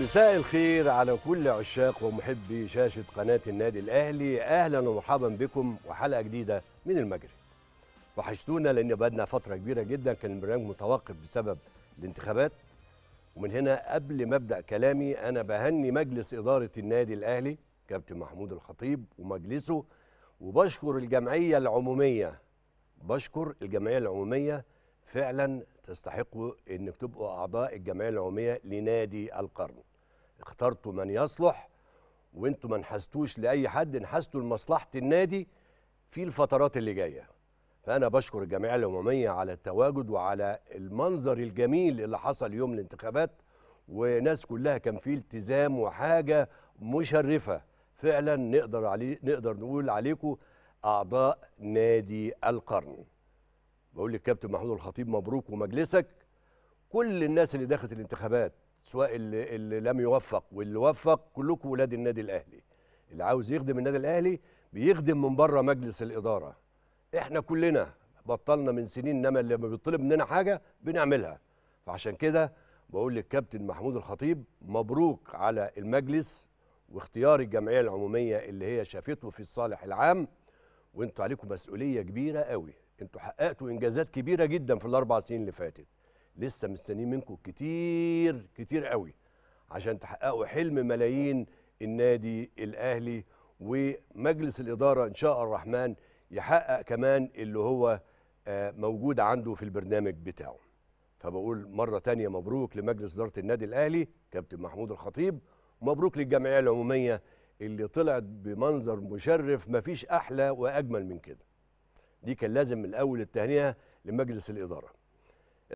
مساء الخير على كل عشاق ومحبي شاشة قناة النادي الأهلي أهلا ومرحبا بكم وحلقة جديدة من المجري وحشتونا لأن بدنا فترة كبيرة جدا كان البرنامج متوقف بسبب الانتخابات ومن هنا قبل ما أبدأ كلامي أنا بهني مجلس إدارة النادي الأهلي كابتن محمود الخطيب ومجلسه وبشكر الجمعية العمومية بشكر الجمعية العمومية فعلا تستحقوا انك تبقوا اعضاء الجمعيه العموميه لنادي القرن اخترتوا من يصلح وانتوا ما انحستوش لاي حد انحستوا لمصلحه النادي في الفترات اللي جايه فانا بشكر الجمعيه العموميه على التواجد وعلى المنظر الجميل اللي حصل يوم الانتخابات وناس كلها كان في التزام وحاجه مشرفه فعلا نقدر عليه نقدر نقول عليكم اعضاء نادي القرن بقول للكابتن محمود الخطيب مبروك ومجلسك كل الناس اللي دخلت الانتخابات سواء اللي, اللي لم يوفق واللي وفق كلكم ولاد النادي الاهلي اللي عاوز يخدم النادي الاهلي بيخدم من بره مجلس الاداره احنا كلنا بطلنا من سنين انما لما بيطلب مننا حاجه بنعملها فعشان كده بقول للكابتن محمود الخطيب مبروك على المجلس واختيار الجمعيه العموميه اللي هي شافته في الصالح العام وانتوا عليكم مسؤوليه كبيره قوي انتوا حققتوا انجازات كبيره جدا في الاربع سنين اللي فاتت لسه مستنيين منكم كتير كتير قوي عشان تحققوا حلم ملايين النادي الاهلي ومجلس الاداره ان شاء الرحمن يحقق كمان اللي هو آه، موجود عنده في البرنامج بتاعه فبقول مره تانية مبروك لمجلس اداره النادي الاهلي كابتن محمود الخطيب ومبروك للجمعيه العموميه اللي طلعت بمنظر مشرف مفيش احلى واجمل من كده دي كان لازم من الاول التهنئه لمجلس الاداره